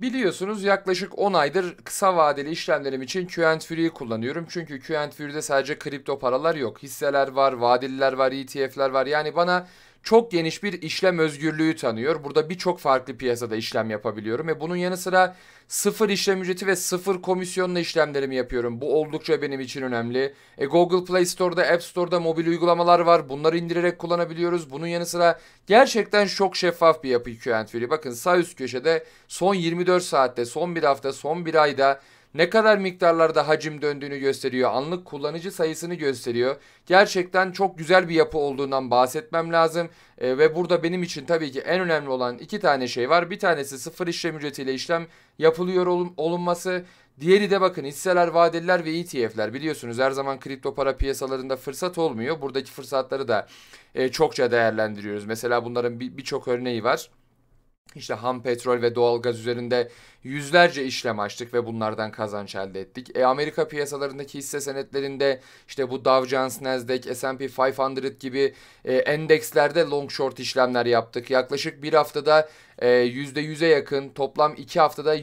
Biliyorsunuz yaklaşık 10 aydır kısa vadeli işlemlerim için QNFree'yi kullanıyorum. Çünkü QNFree'de sadece kripto paralar yok. Hisseler var, vadeliler var, ETF'ler var. Yani bana çok geniş bir işlem özgürlüğü tanıyor. Burada birçok farklı piyasada işlem yapabiliyorum ve bunun yanı sıra sıfır işlem ücreti ve sıfır komisyonla işlemlerimi yapıyorum. Bu oldukça benim için önemli. E, Google Play Store'da, App Store'da mobil uygulamalar var. Bunları indirerek kullanabiliyoruz. Bunun yanı sıra gerçekten çok şeffaf bir yapı QN Fury. Bakın sağ üst köşede son 24 saatte, son bir hafta, son bir ayda ne kadar miktarlarda hacim döndüğünü gösteriyor. Anlık kullanıcı sayısını gösteriyor. Gerçekten çok güzel bir yapı olduğundan bahsetmem lazım. E, ve burada benim için tabii ki en önemli olan iki tane şey var. Bir tanesi sıfır işlem ücretiyle işlem yapılıyor olun, olunması. Diğeri de bakın hisseler, vadeliler ve ETF'ler biliyorsunuz her zaman kripto para piyasalarında fırsat olmuyor. Buradaki fırsatları da e, çokça değerlendiriyoruz. Mesela bunların birçok bir, bir örneği var. İşte ham petrol ve doğalgaz üzerinde yüzlerce işlem açtık ve bunlardan kazanç elde ettik. E, Amerika piyasalarındaki hisse senetlerinde işte bu Dow Jones, Nasdaq, S&P 500 gibi e, endekslerde long short işlemler yaptık. Yaklaşık bir haftada e, %100'e yakın toplam iki haftada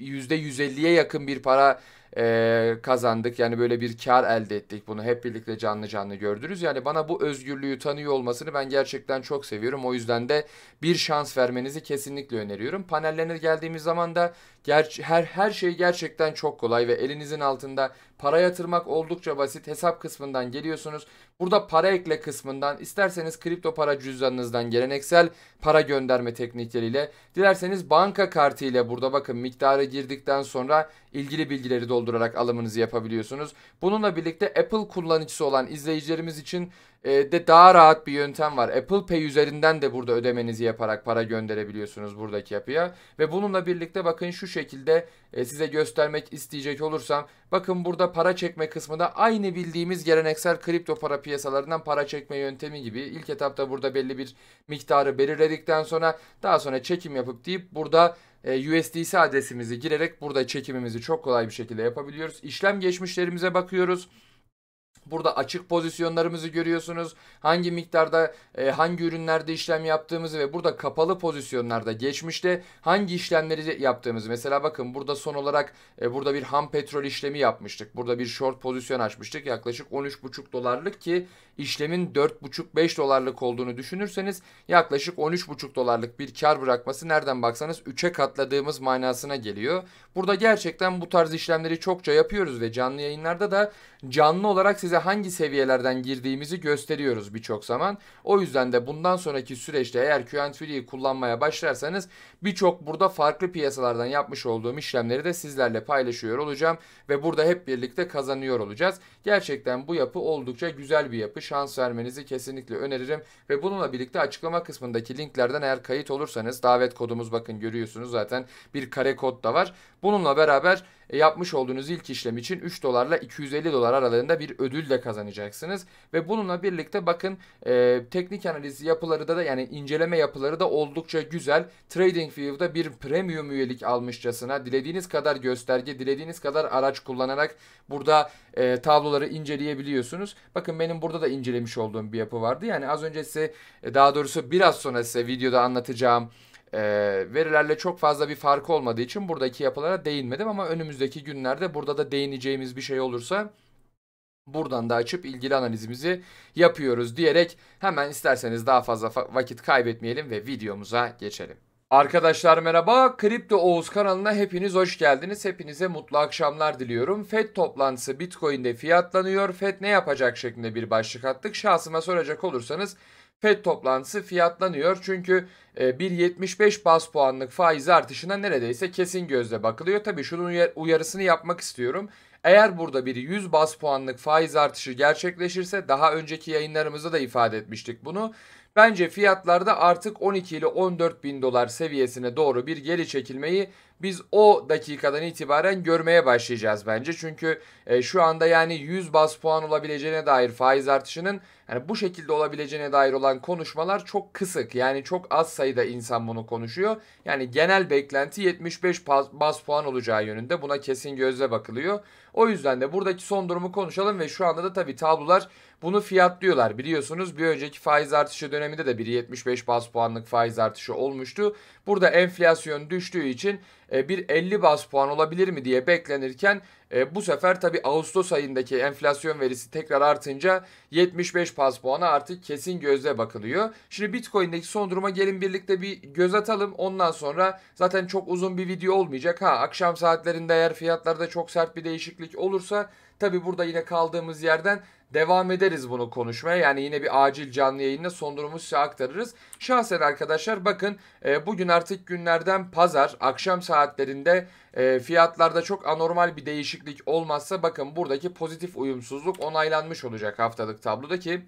%150'ye yakın bir para e, kazandık. Yani böyle bir kar elde ettik bunu. Hep birlikte canlı canlı gördünüz. Yani bana bu özgürlüğü tanıyor olmasını ben gerçekten çok seviyorum. O yüzden de bir şans vermenizi kesinlikle öneriyorum. Panellerine geldiğimiz zaman da her, her şey gerçekten çok kolay ve elinizin altında para yatırmak oldukça basit. Hesap kısmından geliyorsunuz. Burada para ekle kısmından isterseniz kripto para cüzdanınızdan geleneksel para gönderme teknikleriyle dilerseniz banka kartı ile burada bakın miktarı girdikten sonra ilgili bilgileri doldurarak alımınızı yapabiliyorsunuz. Bununla birlikte Apple kullanıcısı olan izleyicilerimiz için e, de daha rahat bir yöntem var. Apple Pay üzerinden de burada ödemenizi yaparak para gönderebiliyorsunuz buradaki yapıya. Ve bununla birlikte bakın şu şekilde e, size göstermek isteyecek olursam bakın burada para çekme kısmında aynı bildiğimiz geleneksel kripto para piyasalarından para çekme yöntemi gibi ilk etapta burada belli bir miktarı belirledikten sonra daha sonra çekim yapıp deyip burada e, USDC adresimizi girerek burada çekimimizi çok kolay bir şekilde yapabiliyoruz. İşlem geçmişlerimize bakıyoruz. Burada açık pozisyonlarımızı görüyorsunuz. Hangi miktarda e, hangi ürünlerde işlem yaptığımızı ve burada kapalı pozisyonlarda geçmişte hangi işlemleri yaptığımızı. Mesela bakın burada son olarak e, burada bir ham petrol işlemi yapmıştık. Burada bir short pozisyon açmıştık. Yaklaşık 13,5 dolarlık ki işlemin 4,5-5 dolarlık olduğunu düşünürseniz yaklaşık 13,5 dolarlık bir kar bırakması nereden baksanız 3'e katladığımız manasına geliyor. Burada gerçekten bu tarz işlemleri çokça yapıyoruz ve canlı yayınlarda da canlı olarak size hangi seviyelerden girdiğimizi gösteriyoruz birçok zaman. O yüzden de bundan sonraki süreçte eğer QNFree'yi kullanmaya başlarsanız Birçok burada farklı piyasalardan yapmış olduğum işlemleri de sizlerle paylaşıyor olacağım ve burada hep birlikte kazanıyor olacağız. Gerçekten bu yapı oldukça güzel bir yapı. Şans vermenizi kesinlikle öneririm ve bununla birlikte açıklama kısmındaki linklerden eğer kayıt olursanız davet kodumuz bakın görüyorsunuz zaten bir kare kod da var. Bununla beraber e, yapmış olduğunuz ilk işlem için 3 dolarla 250 dolar aralığında bir ödül de kazanacaksınız. Ve bununla birlikte bakın e, teknik analiz yapıları da, da yani inceleme yapıları da oldukça güzel. Trading Racing bir premium üyelik almışçasına dilediğiniz kadar gösterge, dilediğiniz kadar araç kullanarak burada e, tabloları inceleyebiliyorsunuz. Bakın benim burada da incelemiş olduğum bir yapı vardı. Yani az önce size e, daha doğrusu biraz sonra size videoda anlatacağım e, verilerle çok fazla bir farkı olmadığı için buradaki yapılara değinmedim ama önümüzdeki günlerde burada da değineceğimiz bir şey olursa buradan da açıp ilgili analizimizi yapıyoruz diyerek hemen isterseniz daha fazla vakit kaybetmeyelim ve videomuza geçelim. Arkadaşlar merhaba, Kripto Oğuz kanalına hepiniz hoş geldiniz. Hepinize mutlu akşamlar diliyorum. FED toplantısı Bitcoin'de fiyatlanıyor. FED ne yapacak şeklinde bir başlık attık. Şahsıma soracak olursanız FED toplantısı fiyatlanıyor. Çünkü e, bir 75 bas puanlık faiz artışına neredeyse kesin gözle bakılıyor. Tabii şunun uyarısını yapmak istiyorum. Eğer burada bir 100 bas puanlık faiz artışı gerçekleşirse daha önceki yayınlarımızda da ifade etmiştik bunu. Bence fiyatlarda artık 12 ile 14 bin dolar seviyesine doğru bir geri çekilmeyi biz o dakikadan itibaren görmeye başlayacağız bence. Çünkü e, şu anda yani 100 bas puan olabileceğine dair faiz artışının yani bu şekilde olabileceğine dair olan konuşmalar çok kısık. Yani çok az sayıda insan bunu konuşuyor. Yani genel beklenti 75 bas puan olacağı yönünde. Buna kesin gözle bakılıyor. O yüzden de buradaki son durumu konuşalım ve şu anda da tabii tablolar bunu fiyatlıyorlar biliyorsunuz bir önceki faiz artışı döneminde de 1.75 bas puanlık faiz artışı olmuştu. Burada enflasyon düştüğü için e, bir 50 bas puan olabilir mi diye beklenirken e, bu sefer tabi Ağustos ayındaki enflasyon verisi tekrar artınca 75 bas puanı artık kesin gözle bakılıyor. Şimdi Bitcoin'deki son duruma gelin birlikte bir göz atalım. Ondan sonra zaten çok uzun bir video olmayacak. Ha akşam saatlerinde eğer fiyatlarda çok sert bir değişiklik olursa tabi burada yine kaldığımız yerden devam ederiz bunu konuşmaya. Yani yine bir acil canlı yayında son durumu size aktarırız. Şahsen arkadaşlar bakın e, bugün artık günlerden pazar akşam saatlerinde e, fiyatlarda çok anormal bir değişiklik olmazsa bakın buradaki pozitif uyumsuzluk onaylanmış olacak haftalık tablodaki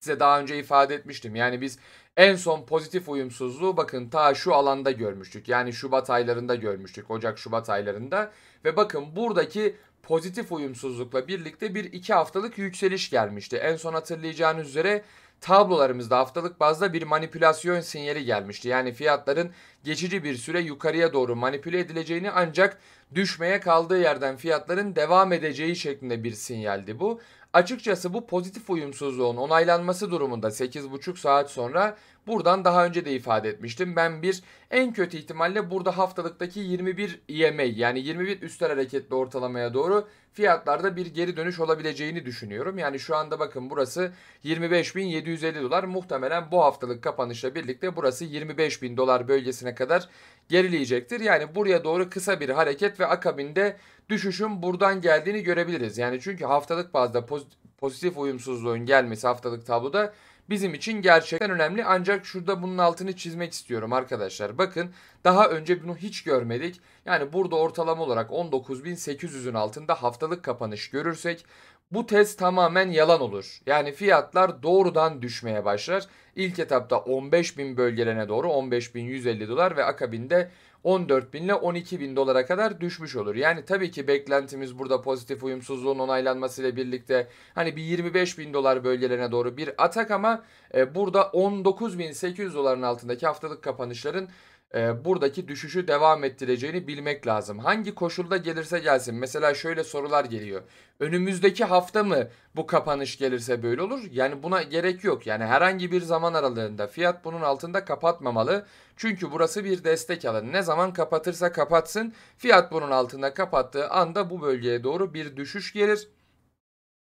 size daha önce ifade etmiştim. Yani biz en son pozitif uyumsuzluğu bakın ta şu alanda görmüştük. Yani Şubat aylarında görmüştük. Ocak Şubat aylarında ve bakın buradaki pozitif uyumsuzlukla birlikte bir iki haftalık yükseliş gelmişti. En son hatırlayacağınız üzere tablolarımızda haftalık bazda bir manipülasyon sinyali gelmişti. Yani fiyatların geçici bir süre yukarıya doğru manipüle edileceğini ancak düşmeye kaldığı yerden fiyatların devam edeceği şeklinde bir sinyaldi bu. Açıkçası bu pozitif uyumsuzluğun onaylanması durumunda 8,5 saat sonra Buradan daha önce de ifade etmiştim. Ben bir en kötü ihtimalle burada haftalıktaki 21 EMA yani 21 üstel hareketli ortalamaya doğru fiyatlarda bir geri dönüş olabileceğini düşünüyorum. Yani şu anda bakın burası 25.750 dolar. Muhtemelen bu haftalık kapanışla birlikte burası 25.000 dolar bölgesine kadar gerileyecektir. Yani buraya doğru kısa bir hareket ve akabinde düşüşün buradan geldiğini görebiliriz. Yani çünkü haftalık bazda pozitif uyumsuzluğun gelmesi haftalık tabloda bizim için gerçekten önemli. Ancak şurada bunun altını çizmek istiyorum arkadaşlar. Bakın daha önce bunu hiç görmedik. Yani burada ortalama olarak 19.800'ün altında haftalık kapanış görürsek bu test tamamen yalan olur. Yani fiyatlar doğrudan düşmeye başlar. İlk etapta 15.000 bölgelerine doğru 15.150 dolar ve akabinde 14 bin ile 12 bin dolara kadar düşmüş olur. Yani tabii ki beklentimiz burada pozitif uyumsuzluğun onaylanmasıyla birlikte hani bir 25 bin dolar bölgelerine doğru bir atak ama e, burada 19.800 doların altındaki haftalık kapanışların e, buradaki düşüşü devam ettireceğini bilmek lazım. Hangi koşulda gelirse gelsin. Mesela şöyle sorular geliyor. Önümüzdeki hafta mı bu kapanış gelirse böyle olur? Yani buna gerek yok. Yani herhangi bir zaman aralığında fiyat bunun altında kapatmamalı. Çünkü burası bir destek alanı. Ne zaman kapatırsa kapatsın fiyat bunun altında kapattığı anda bu bölgeye doğru bir düşüş gelir.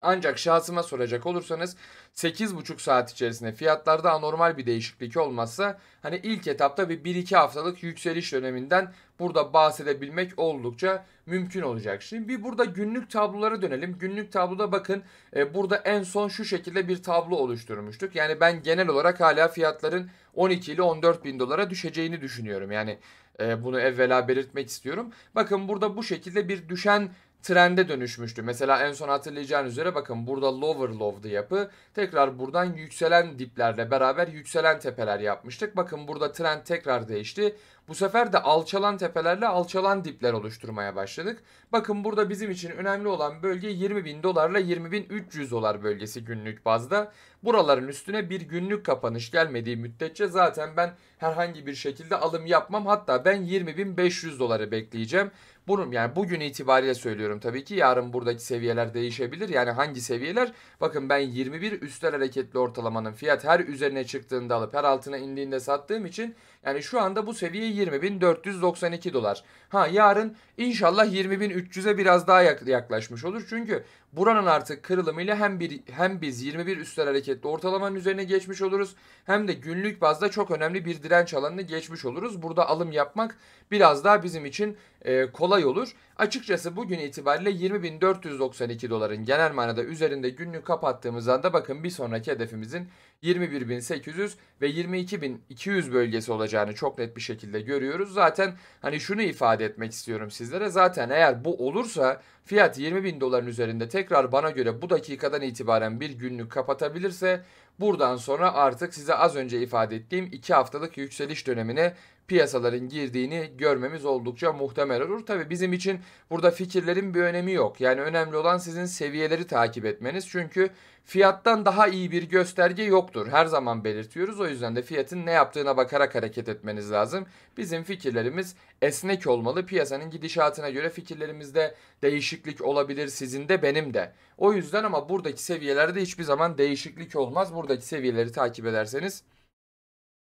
Ancak şahsıma soracak olursanız 8,5 saat içerisinde fiyatlarda anormal bir değişiklik olmazsa hani ilk etapta bir 1-2 haftalık yükseliş döneminden burada bahsedebilmek oldukça mümkün olacak. Şimdi bir burada günlük tablolara dönelim. Günlük tabloda bakın e, burada en son şu şekilde bir tablo oluşturmuştuk. Yani ben genel olarak hala fiyatların 12 ile 14 bin dolara düşeceğini düşünüyorum. Yani e, bunu evvela belirtmek istiyorum. Bakın burada bu şekilde bir düşen trende dönüşmüştü. Mesela en son hatırlayacağınız üzere bakın burada lower low'du yapı. Tekrar buradan yükselen diplerle beraber yükselen tepeler yapmıştık. Bakın burada trend tekrar değişti. Bu sefer de alçalan tepelerle alçalan dipler oluşturmaya başladık. Bakın burada bizim için önemli olan bölge 20 bin dolarla 20 bin 300 dolar bölgesi günlük bazda. Buraların üstüne bir günlük kapanış gelmediği müddetçe zaten ben herhangi bir şekilde alım yapmam. Hatta ben 20 bin 500 doları bekleyeceğim. Bunun yani bugün itibariyle söylüyorum tabii ki yarın buradaki seviyeler değişebilir. Yani hangi seviyeler? Bakın ben 21 üstel hareketli ortalamanın fiyat her üzerine çıktığında alıp her altına indiğinde sattığım için yani şu anda bu seviye 20.492 dolar. Ha yarın inşallah 20.300'e biraz daha yaklaşmış olur. Çünkü buranın artık kırılımıyla hem bir hem biz 21 üstel hareketli ortalamanın üzerine geçmiş oluruz. Hem de günlük bazda çok önemli bir direnç alanını geçmiş oluruz. Burada alım yapmak biraz daha bizim için e, kolay olur. Açıkçası bugün itibariyle 20.492 doların genel manada üzerinde günlük kapattığımız anda bakın bir sonraki hedefimizin 21.800 ve 22.200 bölgesi olacağını çok net bir şekilde görüyoruz. Zaten hani şunu ifade etmek istiyorum sizlere. Zaten eğer bu olursa fiyat 20.000 doların üzerinde tekrar bana göre bu dakikadan itibaren bir günlük kapatabilirse Buradan sonra artık size az önce ifade ettiğim 2 haftalık yükseliş dönemine piyasaların girdiğini görmemiz oldukça muhtemel olur. Tabii bizim için burada fikirlerin bir önemi yok. Yani önemli olan sizin seviyeleri takip etmeniz. Çünkü Fiyattan daha iyi bir gösterge yoktur. Her zaman belirtiyoruz. O yüzden de fiyatın ne yaptığına bakarak hareket etmeniz lazım. Bizim fikirlerimiz esnek olmalı. Piyasanın gidişatına göre fikirlerimizde değişiklik olabilir sizin de benim de. O yüzden ama buradaki seviyelerde hiçbir zaman değişiklik olmaz. Buradaki seviyeleri takip ederseniz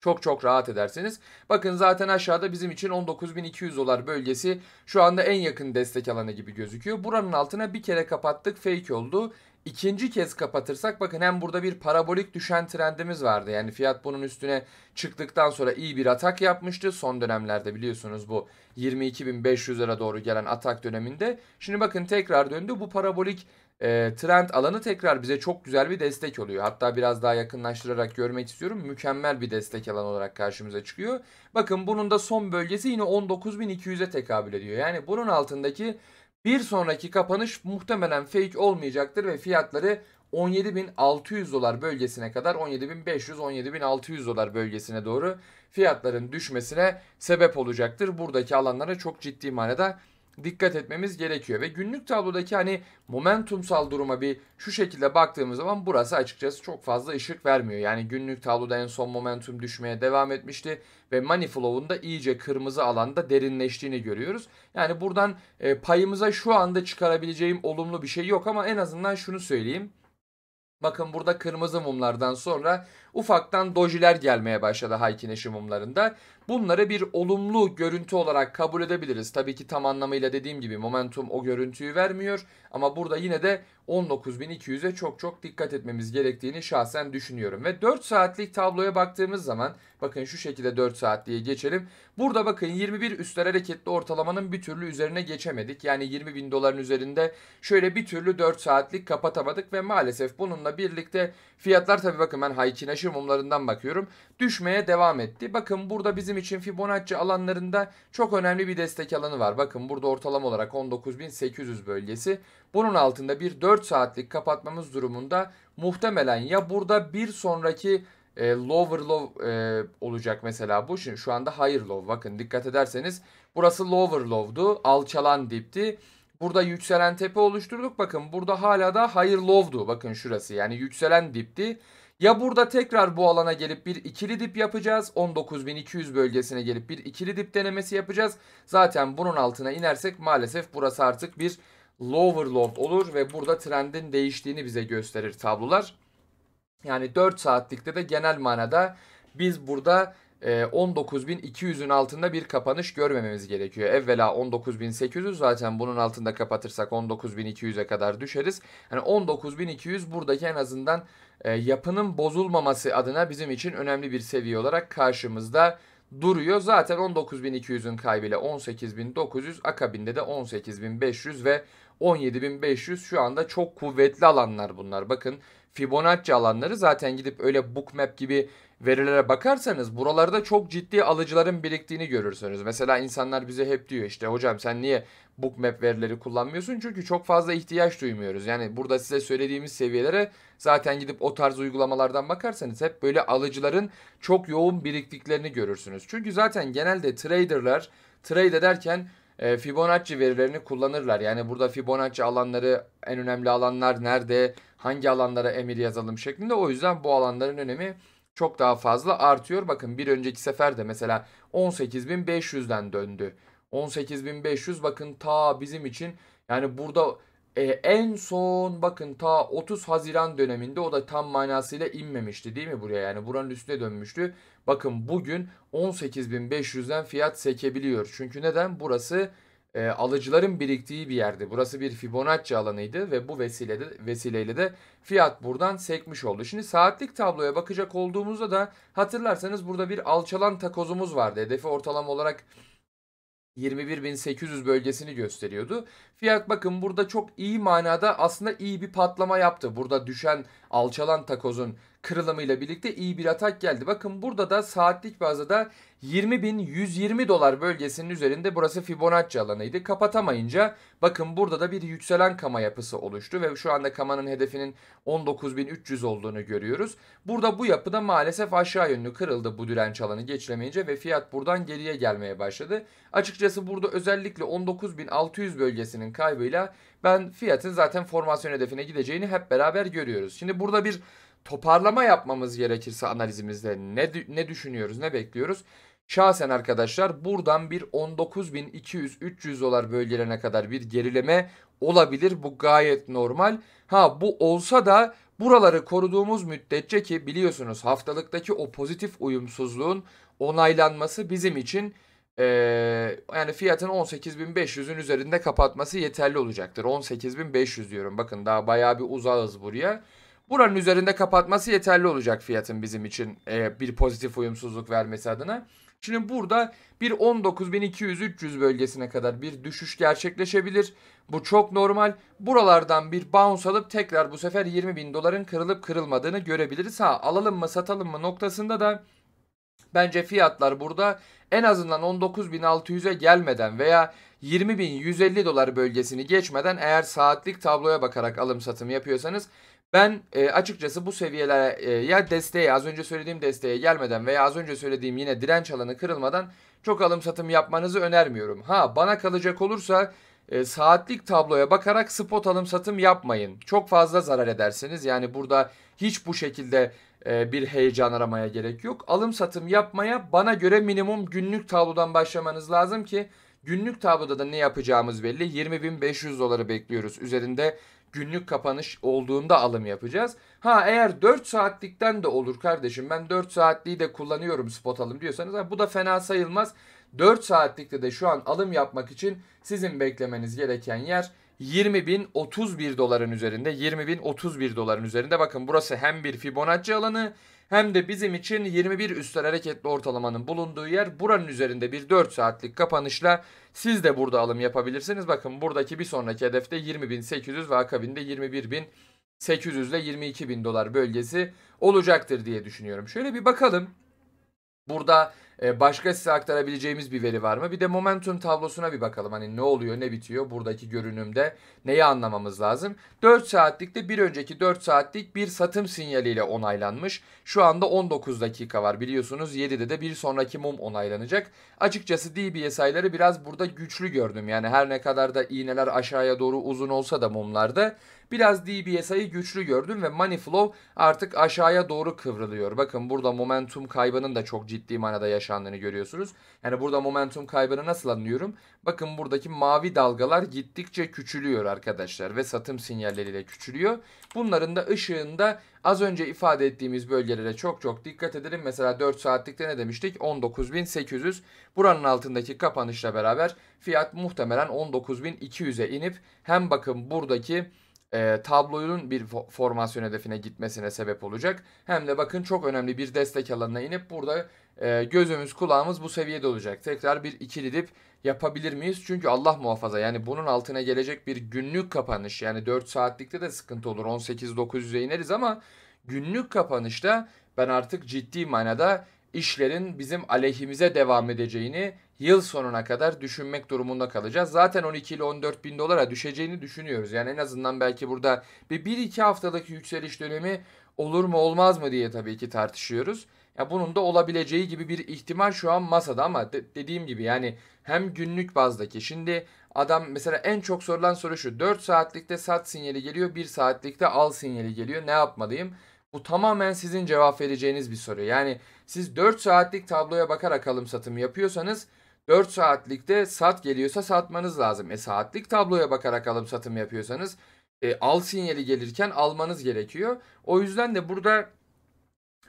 çok çok rahat edersiniz. Bakın zaten aşağıda bizim için 19.200 dolar bölgesi şu anda en yakın destek alanı gibi gözüküyor. Buranın altına bir kere kapattık fake oldu ikinci kez kapatırsak bakın hem burada bir parabolik düşen trendimiz vardı. Yani fiyat bunun üstüne çıktıktan sonra iyi bir atak yapmıştı. Son dönemlerde biliyorsunuz bu 22.500 lira doğru gelen atak döneminde. Şimdi bakın tekrar döndü. Bu parabolik e, trend alanı tekrar bize çok güzel bir destek oluyor. Hatta biraz daha yakınlaştırarak görmek istiyorum. Mükemmel bir destek alan olarak karşımıza çıkıyor. Bakın bunun da son bölgesi yine 19.200'e tekabül ediyor. Yani bunun altındaki bir sonraki kapanış muhtemelen fake olmayacaktır ve fiyatları 17.600 dolar bölgesine kadar 17.500 17.600 dolar bölgesine doğru fiyatların düşmesine sebep olacaktır. Buradaki alanlara çok ciddi manada dikkat etmemiz gerekiyor. Ve günlük tablodaki hani momentumsal duruma bir şu şekilde baktığımız zaman burası açıkçası çok fazla ışık vermiyor. Yani günlük tabloda en son momentum düşmeye devam etmişti ve money flow'un da iyice kırmızı alanda derinleştiğini görüyoruz. Yani buradan e, payımıza şu anda çıkarabileceğim olumlu bir şey yok ama en azından şunu söyleyeyim. Bakın burada kırmızı mumlardan sonra ufaktan dojiler gelmeye başladı Haykineşi mumlarında. Bunları bir olumlu görüntü olarak kabul edebiliriz. Tabii ki tam anlamıyla dediğim gibi momentum o görüntüyü vermiyor. Ama burada yine de 19.200'e çok çok dikkat etmemiz gerektiğini şahsen düşünüyorum. Ve 4 saatlik tabloya baktığımız zaman bakın şu şekilde 4 saatliğe geçelim. Burada bakın 21 üstler hareketli ortalamanın bir türlü üzerine geçemedik. Yani 20.000 doların üzerinde şöyle bir türlü 4 saatlik kapatamadık ve maalesef bununla birlikte fiyatlar tabii bakın ben Haykineşi düşüş mumlarından bakıyorum. Düşmeye devam etti. Bakın burada bizim için Fibonacci alanlarında çok önemli bir destek alanı var. Bakın burada ortalama olarak 19.800 bölgesi. Bunun altında bir 4 saatlik kapatmamız durumunda muhtemelen ya burada bir sonraki e, lower low e, olacak mesela bu. Şimdi şu anda higher low. Bakın dikkat ederseniz burası lower low'du. Alçalan dipti. Burada yükselen tepe oluşturduk. Bakın burada hala da higher low'du. Bakın şurası yani yükselen dipti. Ya burada tekrar bu alana gelip bir ikili dip yapacağız. 19.200 bölgesine gelip bir ikili dip denemesi yapacağız. Zaten bunun altına inersek maalesef burası artık bir lower low olur ve burada trendin değiştiğini bize gösterir tablolar. Yani 4 saatlikte de genel manada biz burada 19.200'ün e, altında bir kapanış görmememiz gerekiyor. Evvela 19.800 zaten bunun altında kapatırsak 19.200'e kadar düşeriz. Yani 19.200 buradaki en azından e, yapının bozulmaması adına bizim için önemli bir seviye olarak karşımızda duruyor. Zaten 19.200'ün kaybıyla 18.900 akabinde de 18.500 ve 17.500 şu anda çok kuvvetli alanlar bunlar. Bakın Fibonacci alanları zaten gidip öyle bookmap gibi verilere bakarsanız buralarda çok ciddi alıcıların biriktiğini görürsünüz. Mesela insanlar bize hep diyor işte hocam sen niye bookmap verileri kullanmıyorsun? Çünkü çok fazla ihtiyaç duymuyoruz. Yani burada size söylediğimiz seviyelere zaten gidip o tarz uygulamalardan bakarsanız hep böyle alıcıların çok yoğun biriktiklerini görürsünüz. Çünkü zaten genelde traderlar trade ederken e, Fibonacci verilerini kullanırlar. Yani burada Fibonacci alanları en önemli alanlar nerede, hangi alanlara emir yazalım şeklinde. O yüzden bu alanların önemi çok daha fazla artıyor. Bakın bir önceki sefer de mesela 18.500'den döndü. 18.500 bakın ta bizim için yani burada e, en son bakın ta 30 Haziran döneminde o da tam manasıyla inmemişti değil mi buraya? Yani buranın üstüne dönmüştü. Bakın bugün 18.500'den fiyat sekebiliyor. Çünkü neden? Burası e, alıcıların biriktiği bir yerdi. Burası bir Fibonacci alanıydı ve bu vesilede, vesileyle de fiyat buradan sekmiş oldu. Şimdi saatlik tabloya bakacak olduğumuzda da hatırlarsanız burada bir alçalan takozumuz vardı. Hedefi ortalama olarak 21.800 bölgesini gösteriyordu. Fiyat bakın burada çok iyi manada aslında iyi bir patlama yaptı. Burada düşen alçalan takozun kırılımıyla birlikte iyi bir atak geldi. Bakın burada da saatlik bazda 20.120 dolar bölgesinin üzerinde burası Fibonacci alanıydı. Kapatamayınca bakın burada da bir yükselen kama yapısı oluştu ve şu anda kamanın hedefinin 19.300 olduğunu görüyoruz. Burada bu yapıda maalesef aşağı yönlü kırıldı bu direnç alanı geçilemeyince ve fiyat buradan geriye gelmeye başladı. Açıkçası burada özellikle 19.600 bölgesinin kaybıyla ben fiyatın zaten formasyon hedefine gideceğini hep beraber görüyoruz. Şimdi burada bir toparlama yapmamız gerekirse analizimizde ne, ne düşünüyoruz, ne bekliyoruz? Şahsen arkadaşlar buradan bir 19.200-300 dolar bölgelerine kadar bir gerileme olabilir. Bu gayet normal. Ha bu olsa da buraları koruduğumuz müddetçe ki biliyorsunuz haftalıktaki o pozitif uyumsuzluğun onaylanması bizim için ee, yani fiyatın 18.500'ün üzerinde kapatması yeterli olacaktır. 18.500 diyorum bakın daha bayağı bir uzağız buraya. Buranın üzerinde kapatması yeterli olacak fiyatın bizim için e, bir pozitif uyumsuzluk vermesi adına. Şimdi burada bir 19.200-300 bölgesine kadar bir düşüş gerçekleşebilir. Bu çok normal. Buralardan bir bounce alıp tekrar bu sefer 20.000 doların kırılıp kırılmadığını görebiliriz. Ha alalım mı satalım mı noktasında da bence fiyatlar burada en azından 19.600'e gelmeden veya 20.150 dolar bölgesini geçmeden eğer saatlik tabloya bakarak alım satım yapıyorsanız ben e, açıkçası bu seviyelere e, ya desteğe az önce söylediğim desteğe gelmeden veya az önce söylediğim yine direnç alanı kırılmadan çok alım satım yapmanızı önermiyorum. Ha bana kalacak olursa e, saatlik tabloya bakarak spot alım satım yapmayın. Çok fazla zarar edersiniz. Yani burada hiç bu şekilde e, bir heyecan aramaya gerek yok. Alım satım yapmaya bana göre minimum günlük tablodan başlamanız lazım ki günlük tabloda da ne yapacağımız belli. 20.500 doları bekliyoruz. Üzerinde günlük kapanış olduğunda alım yapacağız. Ha eğer 4 saatlikten de olur kardeşim ben 4 saatliği de kullanıyorum spot alım diyorsanız bu da fena sayılmaz. 4 saatlikte de şu an alım yapmak için sizin beklemeniz gereken yer 20.031 doların üzerinde 20.031 doların üzerinde bakın burası hem bir Fibonacci alanı hem de bizim için 21 üstel hareketli ortalamanın bulunduğu yer buranın üzerinde bir 4 saatlik kapanışla siz de burada alım yapabilirsiniz. Bakın buradaki bir sonraki hedefte 20.800 ve akabinde 21.800 ile 22.000 dolar bölgesi olacaktır diye düşünüyorum. Şöyle bir bakalım. Burada e, başka size aktarabileceğimiz bir veri var mı? Bir de momentum tablosuna bir bakalım. Hani ne oluyor, ne bitiyor buradaki görünümde neyi anlamamız lazım? 4 saatlikte bir önceki 4 saatlik bir satım sinyaliyle onaylanmış. Şu anda 19 dakika var biliyorsunuz. 7'de de bir sonraki mum onaylanacak. Açıkçası DBSI'ları biraz burada güçlü gördüm. Yani her ne kadar da iğneler aşağıya doğru uzun olsa da mumlarda Biraz DBSI'yi güçlü gördüm ve money flow artık aşağıya doğru kıvrılıyor. Bakın burada momentum kaybının da çok ciddi manada yaşandığını görüyorsunuz. Yani burada momentum kaybını nasıl anlıyorum? Bakın buradaki mavi dalgalar gittikçe küçülüyor arkadaşlar ve satım sinyalleriyle küçülüyor. Bunların da ışığında az önce ifade ettiğimiz bölgelere çok çok dikkat edelim. Mesela 4 saatlikte ne demiştik? 19.800. Buranın altındaki kapanışla beraber fiyat muhtemelen 19.200'e inip hem bakın buradaki e, tabloyun bir formasyon hedefine gitmesine sebep olacak. Hem de bakın çok önemli bir destek alanına inip burada e, gözümüz kulağımız bu seviyede olacak. Tekrar bir ikili dip yapabilir miyiz? Çünkü Allah muhafaza yani bunun altına gelecek bir günlük kapanış yani 4 saatlikte de sıkıntı olur 18-900'e ineriz ama günlük kapanışta ben artık ciddi manada işlerin bizim aleyhimize devam edeceğini yıl sonuna kadar düşünmek durumunda kalacağız. Zaten 12 ile 14 bin dolara düşeceğini düşünüyoruz. Yani en azından belki burada bir 1-2 haftalık yükseliş dönemi olur mu olmaz mı diye tabii ki tartışıyoruz. Ya bunun da olabileceği gibi bir ihtimal şu an masada ama de- dediğim gibi yani hem günlük bazdaki şimdi adam mesela en çok sorulan soru şu 4 saatlikte sat sinyali geliyor 1 saatlikte al sinyali geliyor ne yapmalıyım? Bu tamamen sizin cevap vereceğiniz bir soru. Yani siz 4 saatlik tabloya bakarak alım satımı yapıyorsanız 4 saatlikte sat geliyorsa satmanız lazım. E saatlik tabloya bakarak alım satımı yapıyorsanız e, al sinyali gelirken almanız gerekiyor. O yüzden de burada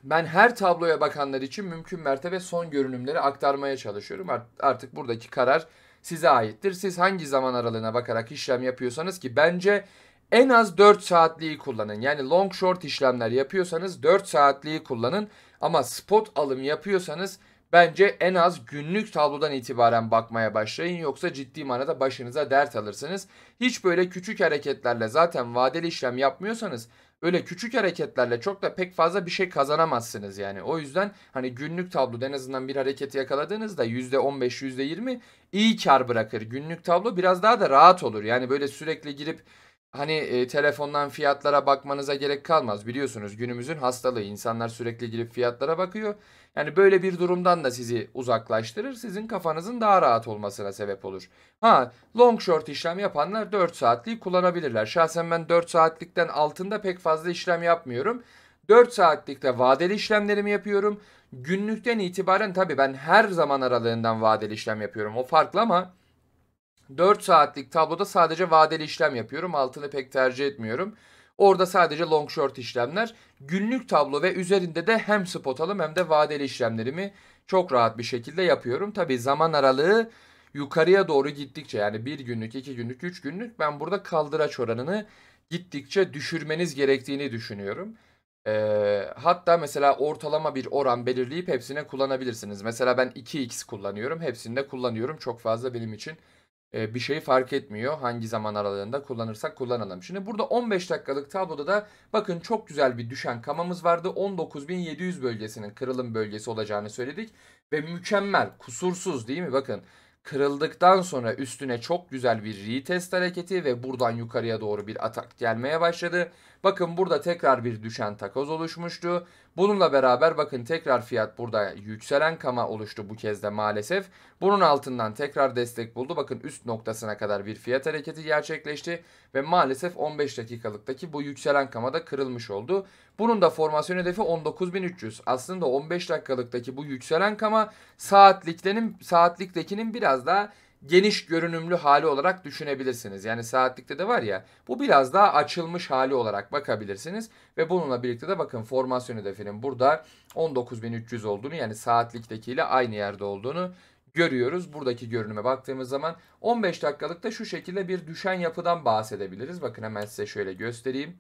ben her tabloya bakanlar için mümkün mertebe son görünümleri aktarmaya çalışıyorum. Artık buradaki karar size aittir. Siz hangi zaman aralığına bakarak işlem yapıyorsanız ki bence en az 4 saatliği kullanın. Yani long short işlemler yapıyorsanız 4 saatliği kullanın ama spot alım yapıyorsanız bence en az günlük tablodan itibaren bakmaya başlayın yoksa ciddi manada başınıza dert alırsınız. Hiç böyle küçük hareketlerle zaten vadeli işlem yapmıyorsanız öyle küçük hareketlerle çok da pek fazla bir şey kazanamazsınız yani. O yüzden hani günlük tabloda en azından bir hareketi yakaladığınızda %15 %20 iyi kar bırakır. Günlük tablo biraz daha da rahat olur. Yani böyle sürekli girip Hani e, telefondan fiyatlara bakmanıza gerek kalmaz. Biliyorsunuz günümüzün hastalığı insanlar sürekli girip fiyatlara bakıyor. Yani böyle bir durumdan da sizi uzaklaştırır. Sizin kafanızın daha rahat olmasına sebep olur. Ha long short işlem yapanlar 4 saatlik kullanabilirler. Şahsen ben 4 saatlikten altında pek fazla işlem yapmıyorum. 4 saatlikte vadeli işlemlerimi yapıyorum. Günlükten itibaren tabii ben her zaman aralığından vadeli işlem yapıyorum. O farklı ama 4 saatlik tabloda sadece vadeli işlem yapıyorum. Altını pek tercih etmiyorum. Orada sadece long short işlemler. Günlük tablo ve üzerinde de hem spot alım hem de vadeli işlemlerimi çok rahat bir şekilde yapıyorum. Tabi zaman aralığı yukarıya doğru gittikçe yani 1 günlük, 2 günlük, 3 günlük ben burada kaldıraç oranını gittikçe düşürmeniz gerektiğini düşünüyorum. Ee, hatta mesela ortalama bir oran belirleyip hepsine kullanabilirsiniz. Mesela ben 2x kullanıyorum. hepsinde kullanıyorum. Çok fazla benim için e, bir şeyi fark etmiyor. Hangi zaman aralığında kullanırsak kullanalım. Şimdi burada 15 dakikalık tabloda da bakın çok güzel bir düşen kamamız vardı. 19.700 bölgesinin kırılım bölgesi olacağını söyledik. Ve mükemmel, kusursuz değil mi? Bakın kırıldıktan sonra üstüne çok güzel bir retest hareketi ve buradan yukarıya doğru bir atak gelmeye başladı. Bakın burada tekrar bir düşen takoz oluşmuştu. Bununla beraber bakın tekrar fiyat burada yükselen kama oluştu bu kez de maalesef. Bunun altından tekrar destek buldu. Bakın üst noktasına kadar bir fiyat hareketi gerçekleşti ve maalesef 15 dakikalıktaki bu yükselen kama da kırılmış oldu. Bunun da formasyon hedefi 19300. Aslında 15 dakikalıktaki bu yükselen kama saatliktenin saatliktekinin biraz daha geniş görünümlü hali olarak düşünebilirsiniz. Yani saatlikte de var ya bu biraz daha açılmış hali olarak bakabilirsiniz. Ve bununla birlikte de bakın formasyon hedefinin burada 19.300 olduğunu yani saatliktekiyle aynı yerde olduğunu görüyoruz. Buradaki görünüme baktığımız zaman 15 dakikalıkta şu şekilde bir düşen yapıdan bahsedebiliriz. Bakın hemen size şöyle göstereyim.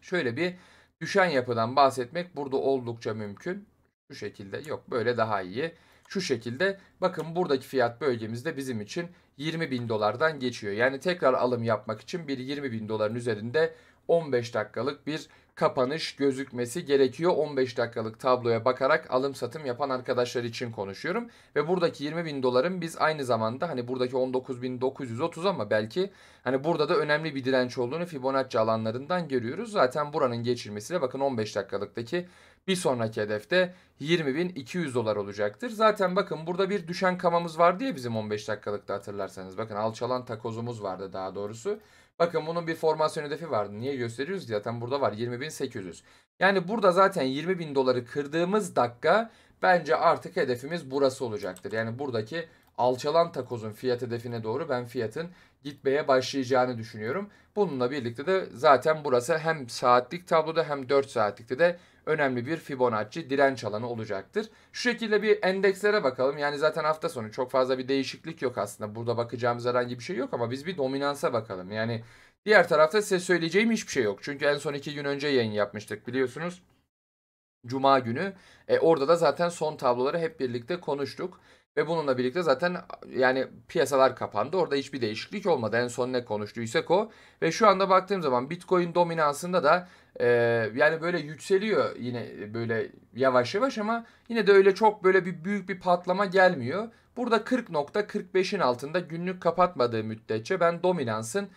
Şöyle bir düşen yapıdan bahsetmek burada oldukça mümkün. Şu şekilde yok böyle daha iyi şu şekilde bakın buradaki fiyat bölgemizde bizim için 20 bin dolardan geçiyor. Yani tekrar alım yapmak için bir 20 bin doların üzerinde 15 dakikalık bir kapanış gözükmesi gerekiyor. 15 dakikalık tabloya bakarak alım satım yapan arkadaşlar için konuşuyorum. Ve buradaki 20 bin doların biz aynı zamanda hani buradaki 19.930 ama belki hani burada da önemli bir direnç olduğunu Fibonacci alanlarından görüyoruz. Zaten buranın geçilmesiyle bakın 15 dakikalıktaki bir sonraki hedefte 20.200 dolar olacaktır. Zaten bakın burada bir düşen kamamız vardı ya bizim 15 dakikalıkta hatırlarsanız. Bakın alçalan takozumuz vardı daha doğrusu. Bakın bunun bir formasyon hedefi vardı. Niye gösteriyoruz? Zaten burada var 20.800. Yani burada zaten 20.000 doları kırdığımız dakika bence artık hedefimiz burası olacaktır. Yani buradaki alçalan takozun fiyat hedefine doğru ben fiyatın gitmeye başlayacağını düşünüyorum. Bununla birlikte de zaten burası hem saatlik tabloda hem 4 saatlikte de önemli bir Fibonacci direnç alanı olacaktır. Şu şekilde bir endekslere bakalım. Yani zaten hafta sonu çok fazla bir değişiklik yok aslında. Burada bakacağımız herhangi bir şey yok ama biz bir dominansa bakalım. Yani diğer tarafta size söyleyeceğim hiçbir şey yok. Çünkü en son iki gün önce yayın yapmıştık biliyorsunuz. Cuma günü. E, orada da zaten son tabloları hep birlikte konuştuk. Ve bununla birlikte zaten yani piyasalar kapandı. Orada hiçbir değişiklik olmadı. En son ne konuştuysak o. Ve şu anda baktığım zaman Bitcoin dominansında da e, yani böyle yükseliyor yine e, böyle yavaş yavaş ama yine de öyle çok böyle bir büyük bir patlama gelmiyor. Burada 40.45'in altında günlük kapatmadığı müddetçe ben dominansın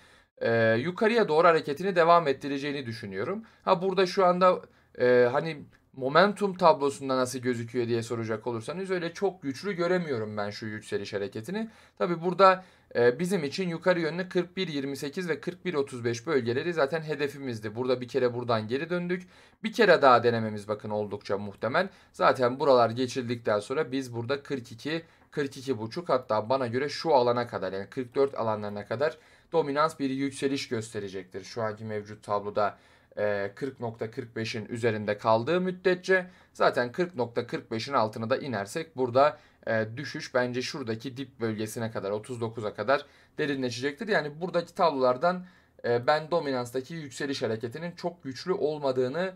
e, yukarıya doğru hareketini devam ettireceğini düşünüyorum. Ha burada şu anda e, hani momentum tablosunda nasıl gözüküyor diye soracak olursanız öyle çok güçlü göremiyorum ben şu yükseliş hareketini. Tabi burada e, bizim için yukarı yönlü 41.28 ve 41.35 bölgeleri zaten hedefimizdi. Burada bir kere buradan geri döndük. Bir kere daha denememiz bakın oldukça muhtemel. Zaten buralar geçildikten sonra biz burada 42, 42.5 hatta bana göre şu alana kadar yani 44 alanlarına kadar dominans bir yükseliş gösterecektir. Şu anki mevcut tabloda 40.45'in ee, üzerinde kaldığı müddetçe zaten 40.45'in altına da inersek burada e, düşüş bence şuradaki dip bölgesine kadar 39'a kadar derinleşecektir. Yani buradaki tablolardan e, ben dominanstaki yükseliş hareketinin çok güçlü olmadığını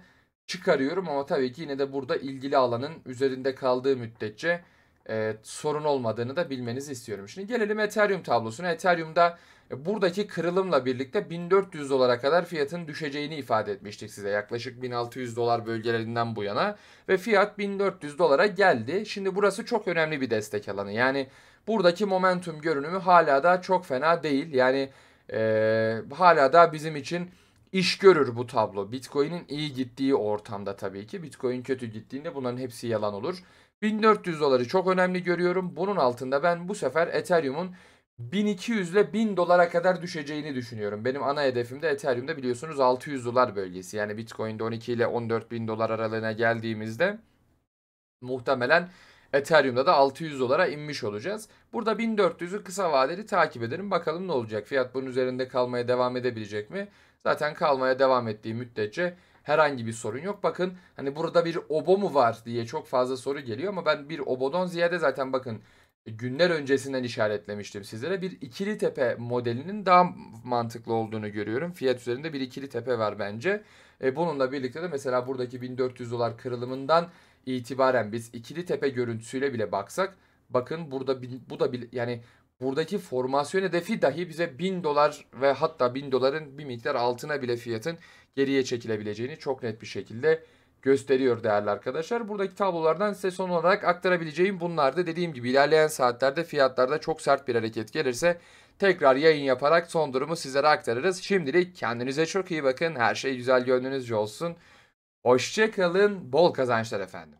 çıkarıyorum ama tabii ki yine de burada ilgili alanın üzerinde kaldığı müddetçe e, sorun olmadığını da bilmenizi istiyorum. Şimdi gelelim Ethereum tablosuna. Ethereum'da e, buradaki kırılımla birlikte 1400 dolara kadar fiyatın düşeceğini ifade etmiştik size. Yaklaşık 1600 dolar bölgelerinden bu yana ve fiyat 1400 dolara geldi. Şimdi burası çok önemli bir destek alanı. Yani buradaki momentum görünümü hala da çok fena değil. Yani e, hala da bizim için iş görür bu tablo. Bitcoin'in iyi gittiği ortamda tabii ki. Bitcoin kötü gittiğinde bunların hepsi yalan olur. 1400 doları çok önemli görüyorum. Bunun altında ben bu sefer Ethereum'un 1200 ile 1000 dolara kadar düşeceğini düşünüyorum. Benim ana hedefim de Ethereum'da biliyorsunuz 600 dolar bölgesi. Yani Bitcoin'de 12 ile 14 bin dolar aralığına geldiğimizde muhtemelen Ethereum'da da 600 dolara inmiş olacağız. Burada 1400'ü kısa vadeli takip edelim. Bakalım ne olacak? Fiyat bunun üzerinde kalmaya devam edebilecek mi? Zaten kalmaya devam ettiği müddetçe herhangi bir sorun yok. Bakın hani burada bir obo mu var diye çok fazla soru geliyor ama ben bir obodan ziyade zaten bakın günler öncesinden işaretlemiştim sizlere. Bir ikili tepe modelinin daha mantıklı olduğunu görüyorum. Fiyat üzerinde bir ikili tepe var bence. E, bununla birlikte de mesela buradaki 1400 dolar kırılımından itibaren biz ikili tepe görüntüsüyle bile baksak bakın burada bu da yani buradaki formasyon hedefi dahi bize 1000 dolar ve hatta 1000 doların bir miktar altına bile fiyatın geriye çekilebileceğini çok net bir şekilde gösteriyor değerli arkadaşlar. Buradaki tablolardan size son olarak aktarabileceğim bunlar da Dediğim gibi ilerleyen saatlerde fiyatlarda çok sert bir hareket gelirse tekrar yayın yaparak son durumu sizlere aktarırız. Şimdilik kendinize çok iyi bakın. Her şey güzel gönlünüzce olsun. Hoşçakalın. Bol kazançlar efendim.